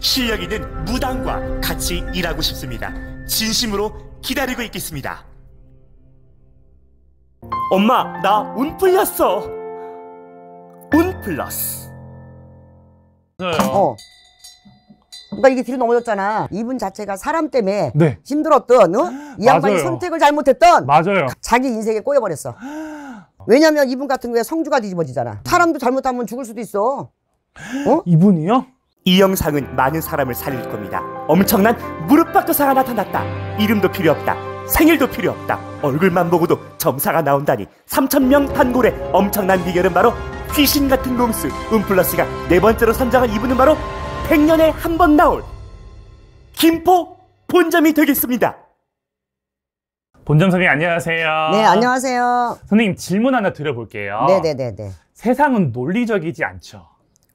실력 있는 무당과 같이 일하고 싶습니다. 진심으로 기다리고 있겠습니다. 엄마, 나 운 풀렸어. 운 플러스. 어. 그러니까 이게 뒤로 넘어졌잖아. 이분 자체가 사람 때문에 네. 힘들었던, 어? 이 양반이 선택을 잘못했던 맞아요. 자기 인생에 꼬여버렸어. 왜냐면 이분 같은 경우에 성주가 뒤집어지잖아. 사람도 잘못하면 죽을 수도 있어. 어? 이분이요? 이 영상은 많은 사람을 살릴 겁니다. 엄청난 무릎박도사가 나타났다. 이름도 필요 없다. 생일도 필요 없다. 얼굴만 보고도 점사가 나온다니 3천명 단골의 엄청난 비결은 바로 귀신 같은 놈수은플러스가네 음 번째로 선정한 이분은 바로 100년에 한 번 나올 김포 본점이 되겠습니다. 본점 선생님 안녕하세요. 네, 안녕하세요. 선생님 질문 하나 드려볼게요. 네네네네. 네, 네, 네. 세상은 논리적이지 않죠.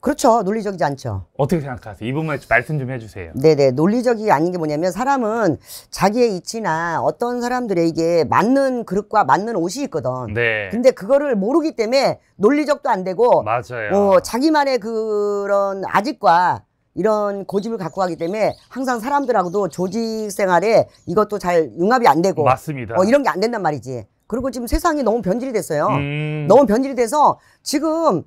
그렇죠. 논리적이지 않죠. 어떻게 생각하세요? 이 부분에 말씀 좀 해주세요. 네네. 논리적이 아닌 게 뭐냐면 사람은 자기의 이치나 어떤 사람들에게 맞는 그릇과 맞는 옷이 있거든. 네. 근데 그거를 모르기 때문에 논리적도 안 되고. 맞아요. 어, 자기만의 그런 아직과 이런 고집을 갖고 가기 때문에 항상 사람들하고도 조직 생활에 이것도 잘 융합이 안 되고. 맞습니다. 어, 이런 게 안 된단 말이지. 그리고 지금 세상이 너무 변질이 됐어요. 음... 너무 변질이 돼서 지금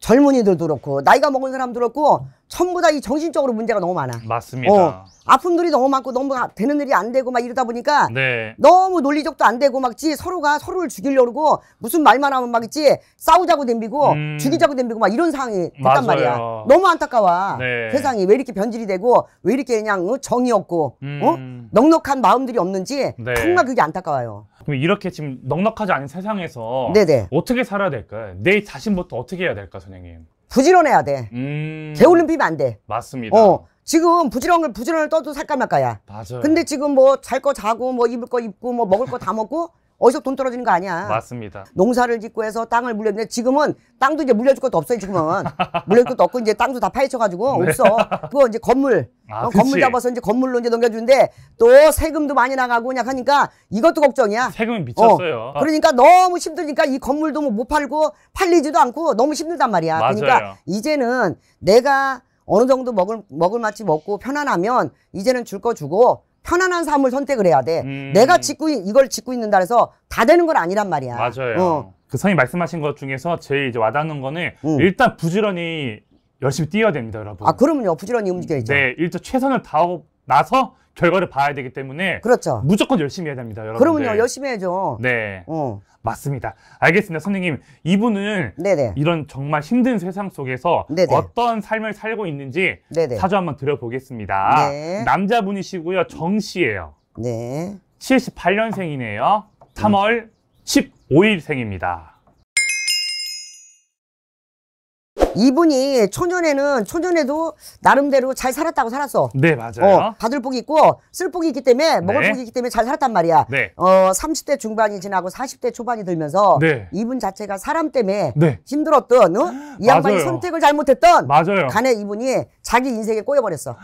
젊은이들도 그렇고 나이가 먹은 사람도 그렇고 전부 다이 정신적으로 문제가 너무 많아. 맞습니다. 어, 아픔들이 너무 많고 너무 아, 되는 일이 안 되고 막 이러다 보니까 네. 너무 논리적도 안 되고 막지 서로가 서로를 죽이려고 그러고 무슨 말만 하면 막 있지 싸우자고 댐비고 음... 죽이자고 댐비고막 이런 상황이 됐단 맞아요. 말이야. 너무 안타까워. 네. 세상이 왜 이렇게 변질이 되고 왜 이렇게 그냥 어, 정이 없고 어? 음... 어? 넉넉한 마음들이 없는지 네. 정말 그게 안타까워요. 그럼 이렇게 지금 넉넉하지 않은 세상에서 네네. 네. 어떻게 살아야 될까요? 내 자신부터 어떻게 해야 될까, 선생님? 부지런해야 돼. 음... 게을름 피면 안 돼. 맞습니다. 어. 지금 부지런을 부지런을 떠도 살까 말까야. 맞아요. 근데 지금 뭐 잘 거 자고 뭐 입을 거 입고 뭐 먹을 거 다 먹고 어디서 돈 떨어지는 거 아니야. 맞습니다. 농사를 짓고 해서 땅을 물렸는데 지금은 땅도 이제 물려줄 것도 없어요, 지금은. 물려줄 것도 없고 이제 땅도 다 파헤쳐가지고 네. 없어. 그거 이제 건물. 아, 어, 건물 잡아서 이제 건물로 이제 넘겨주는데 또 세금도 많이 나가고 그냥 하니까 이것도 걱정이야. 세금이 미쳤어요. 어, 그러니까 너무 힘드니까 이 건물도 뭐 못 팔고 팔리지도 않고 너무 힘들단 말이야. 맞아요. 그러니까 이제는 내가 어느 정도 먹을 먹을 맛이 먹고 편안하면 이제는 줄 거 주고 편안한 삶을 선택을 해야 돼. 음. 내가 짓고 이걸 짓고 있는다 해서 다 되는 건 아니란 말이야. 맞아요. 어. 그 선생님 말씀하신 것 중에서 제일 이제 와닿는 거는 음. 일단 부지런히 열심히 뛰어야 됩니다, 여러분. 아, 그러면요 부지런히 움직여야죠. 네, 일단 최선을 다하고 나서 결과를 봐야 되기 때문에 그렇죠. 무조건 열심히 해야 됩니다, 여러분. 그러요 열심히 해야죠. 네. 어. 맞습니다. 알겠습니다, 선생님. 이분은 네네. 이런 정말 힘든 세상 속에서 네네. 어떤 삶을 살고 있는지 네네. 사주 한번 드려보겠습니다 네. 남자분이시고요, 정 씨예요. 네. 78년생이네요. 3월 음. 15일생입니다. 이분이 초년에는 초년에도 나름대로 잘 살았다고 살았어. 네, 어, 맞아요. 어, 받을 복이 있고 쓸 복이 있기 때문에 네. 먹을 네. 복이 있기 때문에 잘 살았단 말이야. 네. 어, 30대 중반이 지나고 40대 초반이 들면서 네. 이분 자체가 사람 때문에 네. 힘들었던 어? 이 양반이 선택을 잘못했던 맞아요. 간에 이분이 자기 인생에 꼬여버렸어.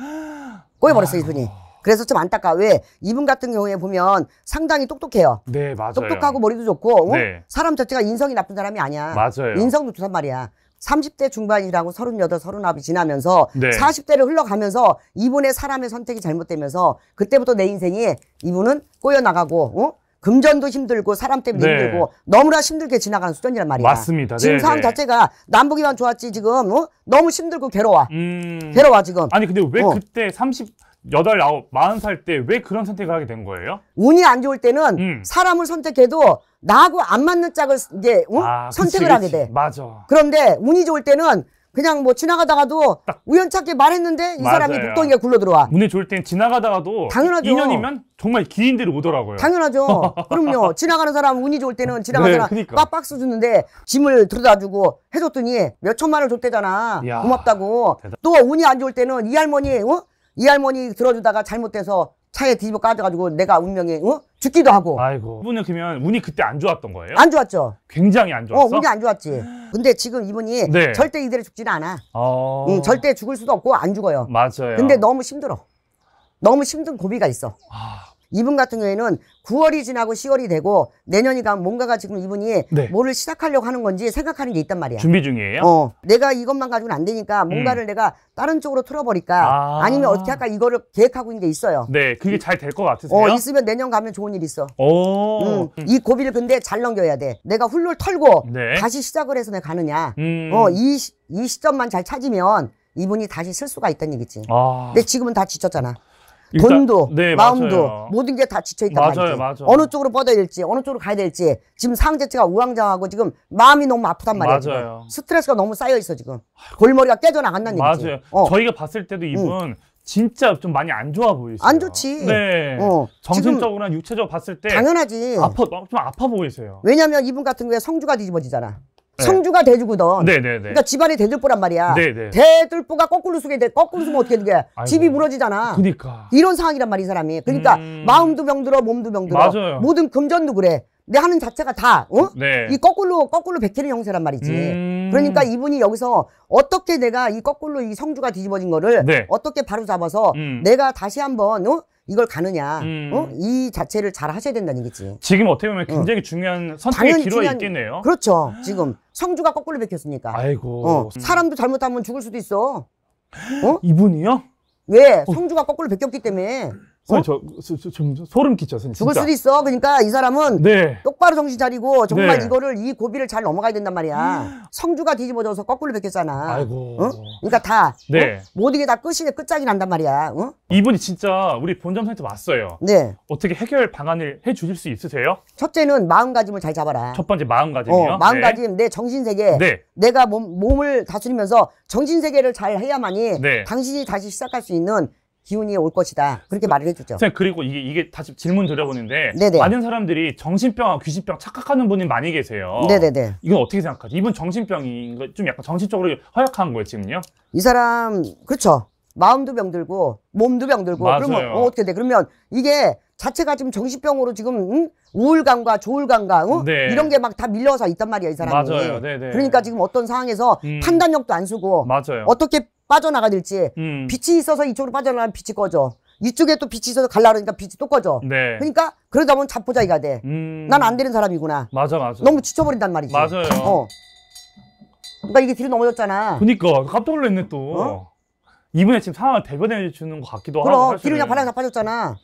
꼬여버렸어, 이분이. 아. 그래서 좀 안타까워. 왜? 이분 같은 경우에 보면 상당히 똑똑해요. 네, 맞아요. 똑똑하고 머리도 좋고, 어? 네. 사람 자체가 인성이 나쁜 사람이 아니야. 맞아요. 인성도 좋단 말이야. 삼십 대 중반이라고 서른여덟, 서른아홉 지나면서 사십 네. 대를 흘러가면서 이분의 사람의 선택이 잘못되면서 그때부터 내 인생이 이분은 꼬여나가고 어? 금전도 힘들고 사람 때문에 네. 힘들고 너무나 힘들게 지나가는 수준이란 말이야. 맞습니다. 네, 지금 네 상황 자체가 남북이만 좋았지 지금 어? 너무 힘들고 괴로워. 음... 괴로워 지금. 아니 근데 왜 어. 그때 30 여덟, 아홉, 마흔 살 때 왜 그런 선택을 하게 된 거예요? 운이 안 좋을 때는 음. 사람을 선택해도 나하고 안 맞는 짝을 이제 응? 아, 선택을 그치, 하게 돼. 맞아. 그런데 운이 좋을 때는 그냥 뭐 지나가다가도 우연찮게 말했는데 이 맞아요. 사람이 복덩이가 굴러 들어와. 운이 좋을 땐 지나가다가도 당연하죠. 2년이면 정말 기인들이 오더라고요. 당연하죠. 그럼요. 지나가는 사람 운이 좋을 때는 지나가는 네, 사람 그러니까. 빡빡스 주는데 짐을 들여다 주고 해줬더니 몇 천만 원 줬대잖아. 이야, 고맙다고. 대단... 또 운이 안 좋을 때는 이 할머니 어? 이 할머니 들어주다가 잘못돼서 차에 뒤집어 까져가지고 내가 운명에 어? 죽기도 하고 아이고. 이분은 그러면 운이 그때 안 좋았던 거예요? 안 좋았죠. 굉장히 안 좋았어. 어, 운이 안 좋았지. 근데 지금 이분이 네. 절대 이대로 죽지는 않아. 어. 응, 절대 죽을 수도 없고 안 죽어요. 맞아요. 근데 너무 힘들어. 너무 힘든 고비가 있어. 아, 이분 같은 경우에는 9월이 지나고 10월이 되고 내년이 가면 뭔가가 지금 이분이 네. 뭐를 시작하려고 하는 건지 생각하는 게 있단 말이야. 준비 중이에요? 어. 내가 이것만 가지고는 안 되니까 뭔가를 음. 내가 다른 쪽으로 틀어버릴까 아. 니면 어떻게 할까 이거를 계획하고 있는 게 있어요. 네. 그게 잘 될 것 같으세요? 어, 있으면 내년 가면 좋은 일 있어. 오. 음. 이 고비를 근데 잘 넘겨야 돼. 내가 훌룰 털고 네. 다시 시작을 해서 내가 가느냐. 음. 어, 이, 이 시점만 잘 찾으면 이분이 다시 쓸 수가 있다는 얘기지. 아. 근데 지금은 다 지쳤잖아. 돈도 네, 마음도 맞아요. 모든 게 다 지쳐 있다 맞아요, 말이죠. 맞아요. 어느 쪽으로 뻗어야 될지 어느 쪽으로 가야 될지 지금 상 자체가 우왕좌왕하고 지금 마음이 너무 아프단 말이에요. 맞아요. 지금. 스트레스가 너무 쌓여 있어 지금 골머리가 깨져 나간다는 얘기죠. 맞아요. 어. 저희가 봤을 때도 음. 이분 음. 진짜 좀 많이 안 좋아 보이세요. 안 좋지. 네. 어, 정신적으로나 육체적으로 봤을 때 당연하지. 아파 좀 아파 보이세요. 왜냐면 이분 같은 경우에 성주가 뒤집어지잖아. 네. 성주가 대주거든. 네네네. 네. 그러니까 집안이 대들보란 말이야. 네네. 대들보가 네. 거꾸로 쓰게 돼. 거꾸로 쓰면 어떻게 돼? 게이 집이 무너지잖아. 그니까. 이런 상황이란 말이 야이 사람이. 그러니까 음... 마음도 병들어, 몸도 병들어. 맞아요. 모든 금전도 그래. 내 하는 자체가 다, 어? 네. 이 거꾸로, 거꾸로 백혜는 형세란 말이지. 음... 그러니까 이분이 여기서 어떻게 내가 이 거꾸로 이 성주가 뒤집어진 거를 네. 어떻게 바로 잡아서 음... 내가 다시 한번, 어? 이걸 가느냐 음. 어? 이 자체를 잘 하셔야 된다는 얘기지. 지금 어떻게 보면 굉장히 어. 중요한 선택의 기로에 있겠네요. 그렇죠. 지금 성주가 거꾸로 베꼈으니까. 아이고. 어. 음. 사람도 잘못하면 죽을 수도 있어. 어? 이분이요? 왜? 어. 성주가 거꾸로 베꼈기 때문에. 어? 저, 저, 저, 좀 소름 끼쳐, 선생님. 죽을 수도 있어. 그러니까 이 사람은 네. 똑바로 정신 차리고 정말 네. 이거를 이 고비를 잘 넘어가야 된단 말이야. 아. 성주가 뒤집어져서 거꾸로 베꼈잖아. 아이고. 어? 그러니까 다 네. 어? 모든 게 다 끝이 끝장이 난단 말이야. 어? 이분이 진짜 우리 본점 상태 왔어요. 네. 어떻게 해결 방안을 해 주실 수 있으세요? 첫째는 마음가짐을 잘 잡아라. 첫 번째 마음가짐이요. 어, 마음가짐, 네. 내 정신 세계. 네. 내가 몸, 몸을 다스리면서 정신 세계를 잘 해야만이 네. 당신이 다시 시작할 수 있는 기운이 올 것이다. 그렇게 말을 해주죠. 선생님, 그리고 이게, 이게 다시 질문 드려보는데 네네. 많은 사람들이 정신병, 귀신병 착각하는 분이 많이 계세요. 네네네. 이건 어떻게 생각하세요? 이분 정신병인 좀 약간 정신적으로 허약한 거예요, 지금요? 이 사람, 그렇죠. 마음도 병들고 몸도 병들고 맞아요. 그러면 어, 떻게 돼? 그러면 이게 자체가 지금 정신병으로 지금 응? 우울감과 조울감과 응? 네. 이런 게 막 다 밀려서 있단 말이야 이 사람이. 맞아요. 네, 네. 그러니까 지금 어떤 상황에서 음. 판단력도 안 쓰고 맞아요. 어떻게 빠져나가질지 음. 빛이 있어서 이쪽으로 빠져나가면 빛이 꺼져. 이쪽에 또 빛이 있어서 갈라 그러니까 빛이 또 꺼져. 네. 그러니까 그러다 보면 자포자기가 돼. 음. 난안 되는 사람이구나. 맞아 맞아. 너무 지쳐버린단 말이지. 맞아요. 어. 그러니까 이게 뒤로 넘어졌잖아. 그니까 깜짝 놀랐네 또. 어? 이분의 지금 상황을 대변해 주는 것 같기도 그럼, 하고. 그럼 뒤로 그냥 바닥에 빠졌잖아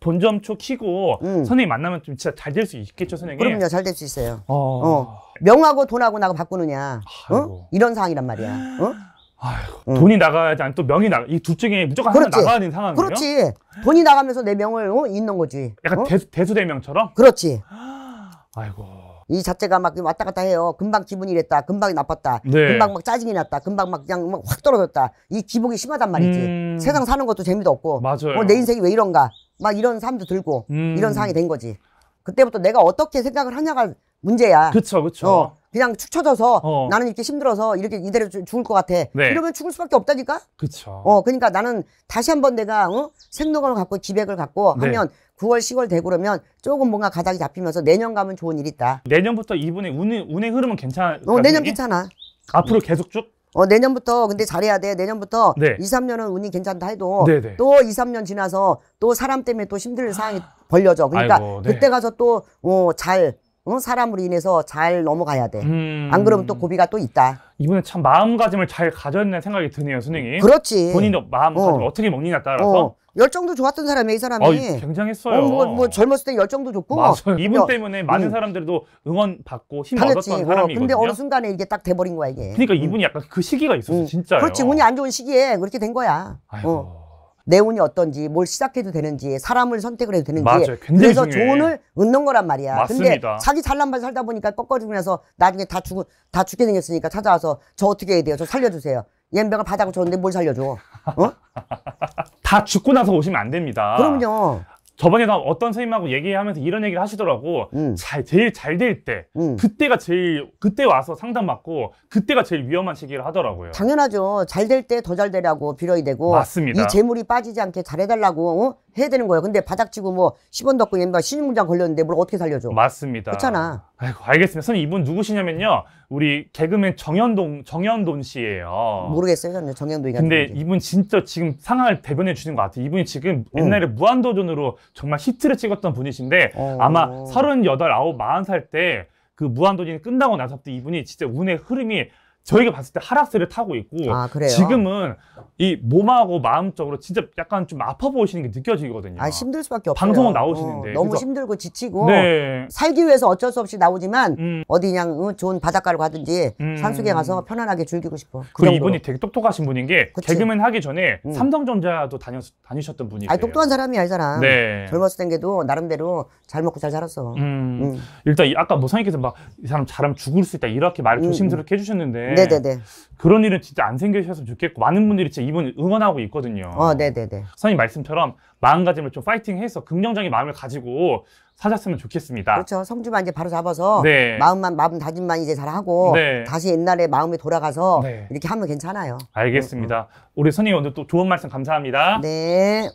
본점초 키고 음. 선생님 만나면 좀 진짜 잘 될 수 있겠죠 선생님? 그럼요 잘 될 수 있어요. 어... 어. 명하고 돈하고 나가 바꾸느냐 어? 이런 상황이란 말이야. 어? 아휴, 이 돈이 나가야지 아니면 또 명이 나가 이둘 중에 무조건 그렇지. 나가야 되는 상황이에요. 그렇지. 돈이 나가면서 내 명을 어? 잇는 거지. 약간 어? 대수, 대수대명처럼. 그렇지. 아이고. 이 자체가 막 왔다 갔다 해요. 금방 기분이 이랬다. 금방 나빴다. 네. 금방 막 짜증이 났다. 금방 막 그냥 막 확 떨어졌다. 이 기복이 심하단 말이지. 음... 세상 사는 것도 재미도 없고. 맞아요. 어, 내 인생이 왜 이런가. 막 이런 사람도 들고 음... 이런 상황이 된 거지. 그때부터 내가 어떻게 생각을 하냐가 문제야. 그쵸그쵸 어, 그냥 축 처져서 어. 나는 이렇게 힘들어서 이렇게 이대로 죽을 것 같아. 네. 이러면 죽을 수밖에 없다니까. 그쵸. 어, 그러니까 나는 다시 한번 내가 어? 생동감을 갖고 기백을 갖고 네. 하면 9월 10월 되고 그러면 조금 뭔가 가닥이 잡히면서 내년 가면 좋은 일 있다. 내년부터 이분의 운의, 운의 흐름은 괜찮아. 어, 그러니까 내년 괜찮아. 앞으로 계속 쭉? 어, 내년부터 근데 잘해야 돼. 내년부터 네. 2, 3년은 운이 괜찮다 해도 네네. 네. 또 2, 3년 지나서 또 사람 때문에 또 힘들 사항이 아. 벌려져. 그러니까 아이고, 네. 그때 가서 또 어, 잘 어? 사람으로 인해서 잘 넘어가야 돼. 음... 안 그러면 또 고비가 또 있다. 이분은 참 마음가짐을 잘 가졌네 생각이 드네요, 선생님. 그렇지. 본인도 마음가짐 어. 떻게 먹느냐 따라서. 어. 열정도 좋았던 사람이이 사람이. 어, 굉장했어요. 어, 뭐, 뭐, 젊었을 때 열정도 좋고. 뭐. 맞아요. 이분 때문에 많은 음. 사람들도 응원받고 힘당했던 어, 사람이거든요. 근데 어느 순간에 이게 딱 돼버린 거야, 이게. 그러니까 음. 이분이 약간 그 시기가 있었어, 음. 진짜. 그렇지, 운이 안 좋은 시기에 그렇게 된 거야. 아이고. 어. 내 운이 어떤지 뭘 시작해도 되는지 사람을 선택을 해도 되는지 맞아요. 그래서 중요 조언을 얻는 거란 말이야. 맞습니다. 근데 자기 잘난발 살다 보니까 꺾어지고 나서 나중에 다 죽은 다 죽게 생겼으니까 찾아와서 저 어떻게 해야 돼요? 저 살려주세요. 옌병을 바닥으로 줬는데 뭘 살려줘? 어? 다 죽고 나서 오시면 안 됩니다. 그럼요. 저번에 나 어떤 선생님하고 얘기하면서 이런 얘기를 하시더라고. 음. 잘, 제일 잘 될 때, 음. 그때가 제일, 그때 와서 상담받고, 그때가 제일 위험한 시기를 하더라고요. 당연하죠. 잘 될 때 더 잘 되라고 빌어야 되고. 맞습니다. 이 재물이 빠지지 않게 잘해달라고, 어? 해야 되는 거예요. 근데 바닥치고 뭐 10원 덕고 옛날 신임공장 걸렸는데 뭘 어떻게 살려줘? 맞습니다. 그렇잖아. 아이고, 알겠습니다. 선생님 이분 누구시냐면요. 우리 개그맨 정현동 정현돈 씨예요. 모르겠어요. 저는 정현돈이 근데 이분 진짜 지금 상황을 대변해 주는것 같아요. 이분이 지금 어. 옛날에 무한도전으로 정말 히트를 찍었던 분이신데 어... 아마 38, 9, 40살 때 그 무한도전이 끝나고 나서부터 이분이 진짜 운의 흐름이 저희가 봤을 때 하락세를 타고 있고 아, 지금은 이 몸하고 마음적으로 진짜 약간 좀 아파 보이시는 게 느껴지거든요. 아, 힘들 수밖에 없어요. 방송은 어, 나오시는데 어, 너무 그래서... 힘들고 지치고 네. 살기 위해서 어쩔 수 없이 나오지만 음. 어디 그냥 어, 좋은 바닷가를 가든지 음. 산속에 가서 편안하게 즐기고 싶어. 그 그리고 이분이 되게 똑똑하신 분인 게 그치? 개그맨 하기 전에 음. 삼성전자도 다녀 다니셨던 분이세요. 아 똑똑한 사람이야 이 사람. 네. 젊었을 땐게도 나름대로 잘 먹고 잘 살았어. 음. 음. 일단 이, 아까 뭐선생님께서막 이 사람 잘하면 죽을 수 있다 이렇게 말을 음, 조심스럽게 해주셨는데 네. 네네네. 네. 그런 일은 진짜 안 생기셨으면 좋겠고 많은 분들이 진짜 이분 응원하고 있거든요. 어, 네네네. 네, 네. 선생님 말씀처럼 마음가짐을 좀 파이팅해서 긍정적인 마음을 가지고 사셨으면 좋겠습니다. 그렇죠. 성주만 이제 바로 잡아서 네. 마음만 마음 다짐만 이제 잘하고 네. 다시 옛날에 마음이 돌아가서 네. 이렇게 하면 괜찮아요. 알겠습니다. 응, 음, 응. 음. 우리 선생님 오늘 또 좋은 말씀 감사합니다. 네.